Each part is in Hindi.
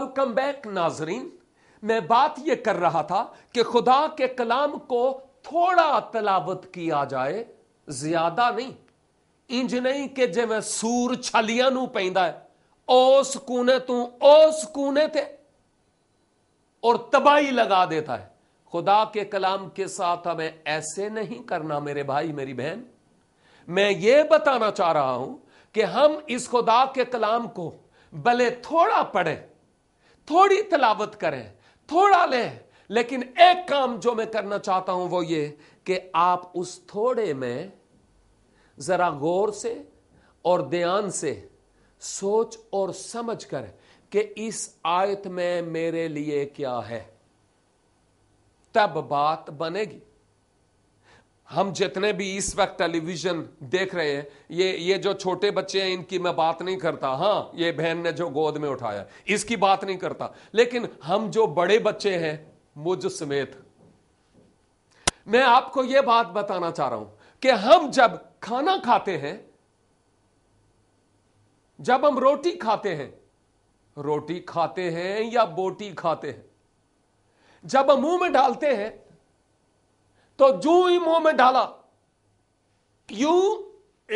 वेलकम बैक नाजरीन मैं बात यह कर रहा था कि खुदा के कलाम को थोड़ा तलावत किया जाए ज्यादा नहीं इंज नहीं कि जिमें सूर छलिया पैदा है ओ सुकूने तू ओ सुकूने थे और तबाही लगा देता है खुदा के कलाम के साथ हमें ऐसे नहीं करना मेरे भाई मेरी बहन मैं ये बताना चाह रहा हूं कि हम इस खुदा के कलाम को भले थोड़ा पढ़ें थोड़ी तलावत करें थोड़ा लें लेकिन एक काम जो मैं करना चाहता हूं वो ये कि आप उस थोड़े में जरा गौर से और ध्यान से सोच और समझ कर कि इस आयत में मेरे लिए क्या है तब बात बनेगी हम जितने भी इस वक्त टेलीविजन देख रहे हैं ये ये जो छोटे बच्चे हैं इनकी मैं बात नहीं करता हाँ ये बहन ने जो गोद में उठाया इसकी बात नहीं करता लेकिन हम जो बड़े बच्चे हैं मुझ समेत मैं आपको यह बात बताना चाह रहा हूं कि हम जब खाना खाते हैं जब हम रोटी खाते हैं रोटी खाते हैं या बोटी खाते हैं जब हम मुंह में डालते हैं तो जू ही मुंह में डाला क्यों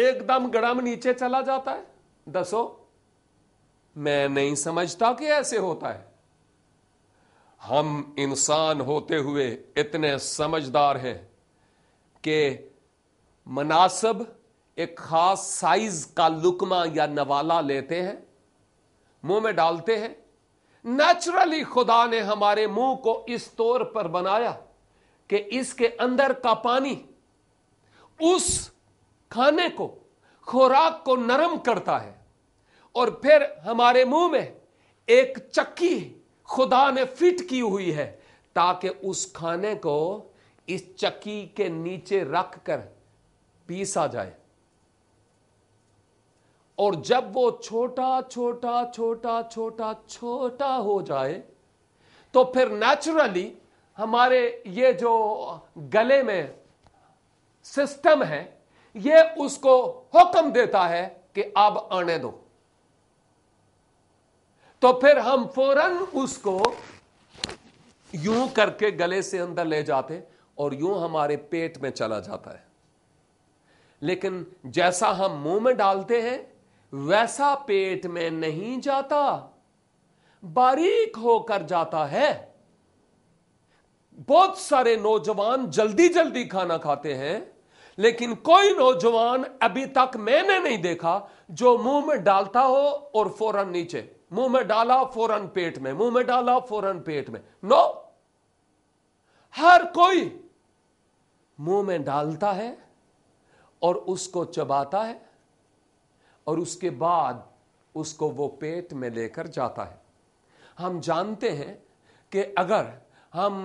एकदम गड़म नीचे चला जाता है दसो मैं नहीं समझता कि ऐसे होता है हम इंसान होते हुए इतने समझदार हैं कि मनासब एक खास साइज का लुकमा या नवाला लेते हैं मुंह में डालते हैं नेचुरली खुदा ने हमारे मुंह को इस तौर पर बनाया कि इसके अंदर का पानी उस खाने को खुराक को नरम करता है और फिर हमारे मुंह में एक चक्की खुदा ने फिट की हुई है ताकि उस खाने को इस चक्की के नीचे रख कर पीसा जाए और जब वो छोटा छोटा छोटा छोटा छोटा हो जाए तो फिर नेचुरली हमारे ये जो गले में सिस्टम है ये उसको हुक्म देता है कि अब आने दो तो फिर हम फौरन उसको यूं करके गले से अंदर ले जाते और यूं हमारे पेट में चला जाता है लेकिन जैसा हम मुंह में डालते हैं वैसा पेट में नहीं जाता बारीक होकर जाता है बहुत सारे नौजवान जल्दी जल्दी खाना खाते हैं लेकिन कोई नौजवान अभी तक मैंने नहीं देखा जो मुंह में डालता हो और फौरन नीचे मुंह में डाला फौरन पेट में मुंह में डाला फौरन पेट में नो हर कोई मुंह में डालता है और उसको चबाता है और उसके बाद उसको वो पेट में लेकर जाता है हम जानते हैं कि अगर हम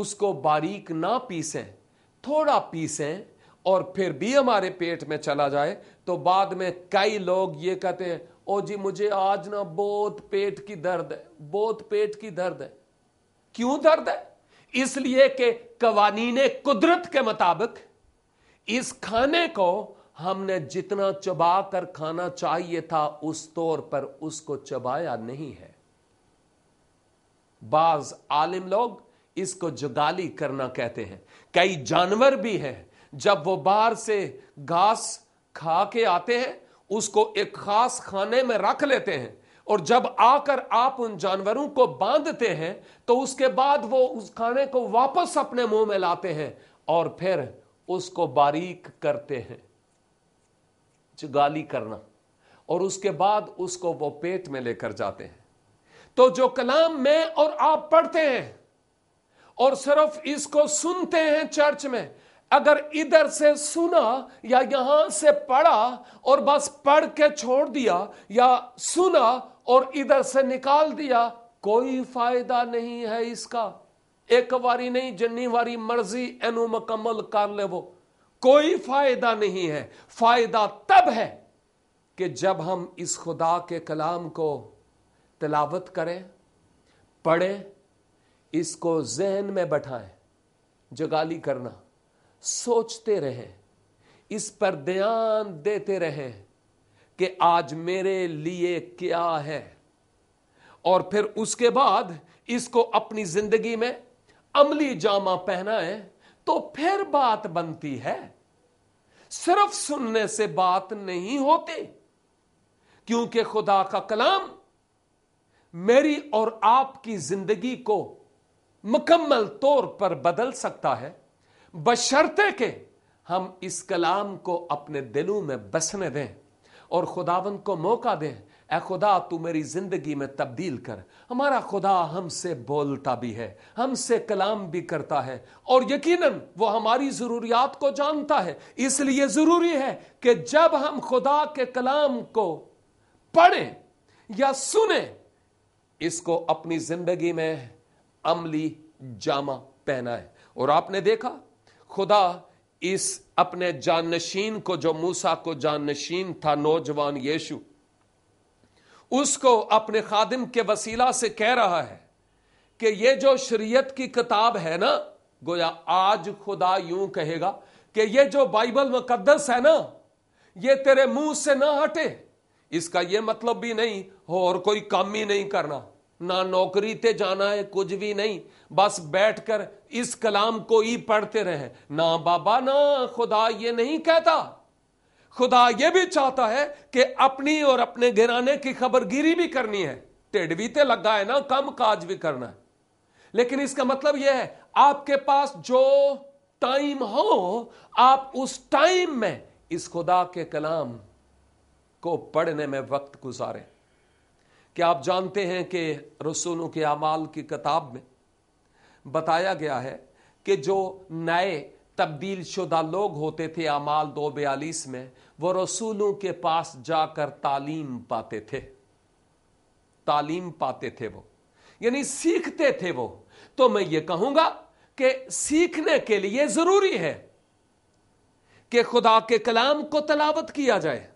उसको बारीक ना पीसें थोड़ा पीसें और फिर भी हमारे पेट में चला जाए तो बाद में कई लोग ये कहते हैं ओ जी मुझे आज ना बहुत पेट की दर्द है बहुत पेट की दर्द है क्यों दर्द है इसलिए कि कवानीन कुदरत के मुताबिक इस खाने को हमने जितना चबा कर खाना चाहिए था उस तौर पर उसको चबाया नहीं है बाज आलिम लोग इसको जुगाली करना कहते हैं कई जानवर भी हैं जब वो बाहर से घास खा के आते हैं उसको एक खास खाने में रख लेते हैं और जब आकर आप उन जानवरों को बांधते हैं तो उसके बाद वो उस खाने को वापस अपने मुंह में लाते हैं और फिर उसको बारीक करते हैं जुगाली करना और उसके बाद उसको वो पेट में लेकर जाते हैं तो जो कलाम में और आप पढ़ते हैं और सिर्फ इसको सुनते हैं चर्च में अगर इधर से सुना या यहां से पढ़ा और बस पढ़ के छोड़ दिया या सुना और इधर से निकाल दिया कोई फायदा नहीं है इसका एक बारी नहीं जन्नी वारी मर्जी एनु मुकम्मल कर ले वो कोई फायदा नहीं है फायदा तब है कि जब हम इस खुदा के कलाम को तिलावत करें पढ़ें इसको जहन में बैठाएं जगाली करना सोचते रहें इस पर ध्यान देते रहें कि आज मेरे लिए क्या है और फिर उसके बाद इसको अपनी जिंदगी में अमली जामा पहनाएं तो फिर बात बनती है सिर्फ सुनने से बात नहीं होती क्योंकि खुदा का कलाम मेरी और आपकी जिंदगी को मुकम्मल तौर पर बदल सकता है बशर्ते के हम इस कलाम को अपने दिलों में बसने दें और खुदावन को मौका दें ए खुदा तू मेरी जिंदगी में तब्दील कर हमारा खुदा हमसे बोलता भी है हमसे कलाम भी करता है और यकीनन वो हमारी ज़रूरियात को जानता है इसलिए ज़रूरी है कि जब हम खुदा के कलाम को पढ़ें या सुने इसको अपनी ज़िंदगी में अमली जामा पहना है और आपने देखा खुदा इस अपने जानशीन को जो मूसा को जानशीन था नौजवान यीशु उसको अपने खादिम के वसीला से कह रहा है कि ये जो शरीयत की किताब है ना गोया आज खुदा यूं कहेगा कि ये जो बाइबल मुकद्दस है ना ये तेरे मुंह से ना हटे इसका ये मतलब भी नहीं और कोई काम ही नहीं करना ना नौकरी ते जाना है कुछ भी नहीं बस बैठकर इस कलाम को ही पढ़ते रहे ना बाबा ना खुदा ये नहीं कहता खुदा ये भी चाहता है कि अपनी और अपने घिराने की खबरगिरी भी करनी है टेढ़ भी तो लगा है ना कम काज भी करना है लेकिन इसका मतलब यह है आपके पास जो टाइम हो आप उस टाइम में इस खुदा के कलाम को पढ़ने में वक्त गुजारें कि आप जानते हैं कि रसूलों के अमाल की किताब में बताया गया है कि जो नए तब्दील शुदा लोग होते थे अमाल दो बयालीस में वो रसूलों के पास जाकर तालीम पाते थे तालीम पाते थे वो यानी सीखते थे वो तो मैं ये कहूंगा कि सीखने के लिए जरूरी है कि खुदा के कलाम को तलावत किया जाए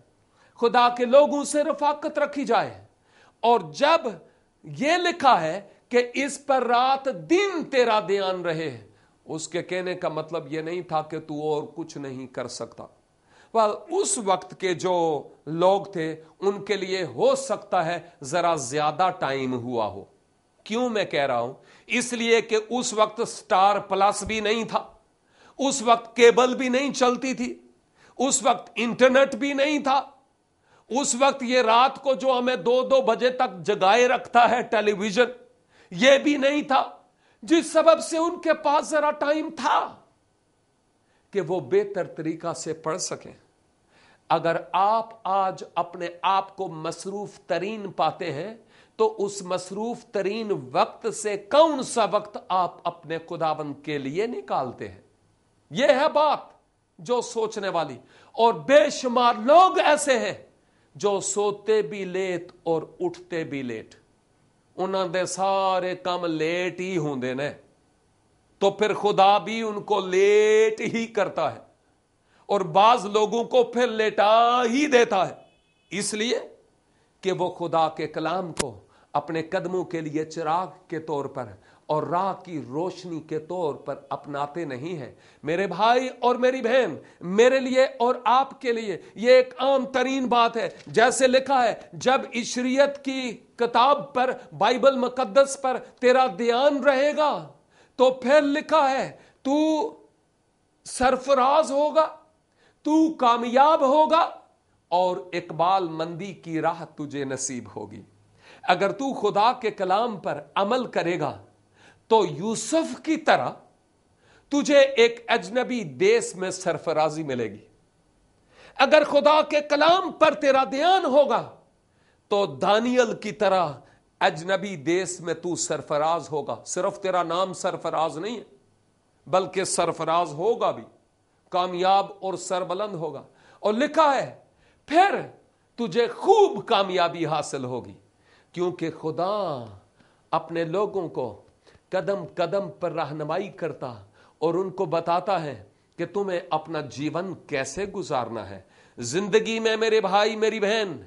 खुदा के लोगों से रफाकत रखी जाए और जब यह लिखा है कि इस पर रात दिन तेरा ध्यान रहे उसके कहने का मतलब यह नहीं था कि तू और कुछ नहीं कर सकता वह उस वक्त के जो लोग थे उनके लिए हो सकता है जरा ज्यादा टाइम हुआ हो क्यों मैं कह रहा हूं इसलिए कि उस वक्त स्टार प्लस भी नहीं था उस वक्त केबल भी नहीं चलती थी उस वक्त इंटरनेट भी नहीं था उस वक्त ये रात को जो हमें दो दो बजे तक जगाए रखता है टेलीविजन ये भी नहीं था जिस सबब से उनके पास जरा टाइम था कि वो बेहतर तरीका से पढ़ सकें अगर आप आज अपने आप को मसरूफ तरीन पाते हैं तो उस मसरूफ तरीन वक्त से कौन सा वक्त आप अपने खुदावन के लिए निकालते हैं यह है बात जो सोचने वाली और बेशुमार लोग ऐसे हैं जो सोते भी लेट और उठते भी लेट उन्होंने सारे काम लेट ही होंगे ने तो फिर खुदा भी उनको लेट ही करता है और बाज लोगों को फिर लेटा ही देता है इसलिए कि वो खुदा के कलाम को अपने कदमों के लिए चिराग के तौर पर और राह की रोशनी के तौर पर अपनाते नहीं हैं मेरे भाई और मेरी बहन मेरे लिए और आपके लिए यह एक आम तरीन बात है जैसे लिखा है जब इशरीत की किताब पर बाइबल मुकद्दस पर तेरा ध्यान रहेगा तो फिर लिखा है तू सरफराज होगा तू कामयाब होगा और इकबाल मंदी की राह तुझे नसीब होगी अगर तू खुदा के कलाम पर अमल करेगा तो यूसुफ की तरह तुझे एक अजनबी देश में सरफराजी मिलेगी अगर खुदा के कलाम पर तेरा ध्यान होगा तो दानियल की तरह अजनबी देश में तू सरफराज होगा सिर्फ तेरा नाम सरफराज नहीं है बल्कि सरफराज होगा भी कामयाब और सरबलंद होगा और लिखा है फिर तुझे खूब कामयाबी हासिल होगी क्योंकि खुदा अपने लोगों को कदम कदम पर रहनुमाई करता और उनको बताता है कि तुम्हें अपना जीवन कैसे गुजारना है जिंदगी में मेरे भाई मेरी बहन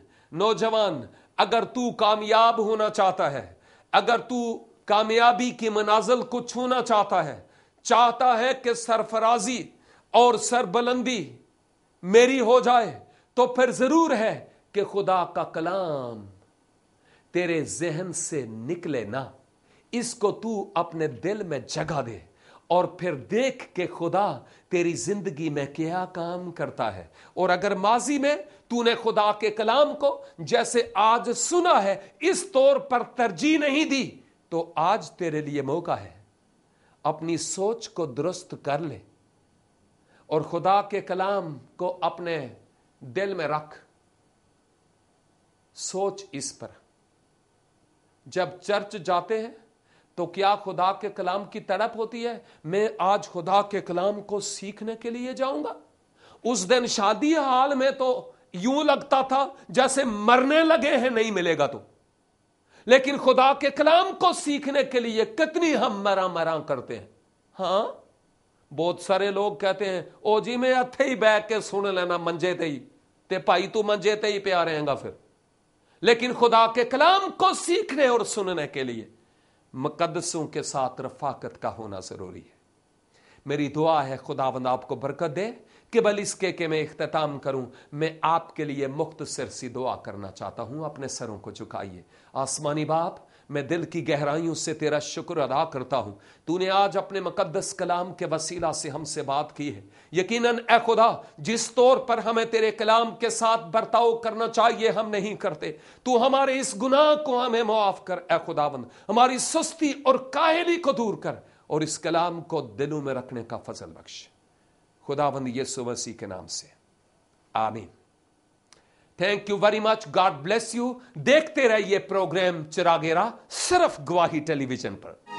नौजवान अगर तू कामयाब होना चाहता है अगर तू कामयाबी की मनाजल को छूना चाहता है चाहता है कि सरफराजी और सरबलंदी मेरी हो जाए तो फिर जरूर है कि खुदा का कलाम तेरे जहन से निकले ना इसको तू अपने दिल में जगह दे और फिर देख के खुदा तेरी जिंदगी में क्या काम करता है और अगर माजी में तूने खुदा के कलाम को जैसे आज सुना है इस तौर पर तरजीह नहीं दी तो आज तेरे लिए मौका है अपनी सोच को दुरुस्त कर ले और खुदा के कलाम को अपने दिल में रख सोच इस पर जब चर्च जाते हैं तो क्या खुदा के कलाम की तड़प होती है मैं आज खुदा के कलाम को सीखने के लिए जाऊंगा उस दिन शादी हाल में तो यूं लगता था जैसे मरने लगे हैं नहीं मिलेगा तो लेकिन खुदा के कलाम को सीखने के लिए कितनी हम मरा मरा करते हैं हाँ बहुत सारे लोग कहते हैं ओ जी मैं हथे ही बह के सुन लेना मंजे ते ही ते भाई तू मंजे ते ही प्या रहेगा फिर लेकिन खुदा के कलाम को सीखने और सुनने के लिए मुकदसों के साथ रफाकत का होना ज़रूरी है मेरी दुआ है खुदावंद आपको बरकत दे केवल इस के, के मैं इख्ताम करूं मैं आपके लिए मुख्त सिर सी दुआ करना चाहता हूं अपने सरों को झुकाइए आसमानी बाप मैं दिल की गहराइयों से तेरा शुक्र अदा करता हूं तूने आज अपने मुकदस कलाम के वसीला से हमसे बात की है यकीन ए खुदा जिस तौर पर हमें तेरे कलाम के साथ बर्ताव करना चाहिए हम नहीं करते तू हमारे इस गुनाह को हमें मुआफ कर ए खुदावंद हमारी सुस्ती और काहली को दूर कर और इस कलाम को दिलों में रखने का फजल बख्श खुदावंद यसु मसीह के नाम से आमीन thank you very much God bless you देखते रहिए प्रोग्राम चिरागेरा सिर्फ गुवाही टेलीविजन पर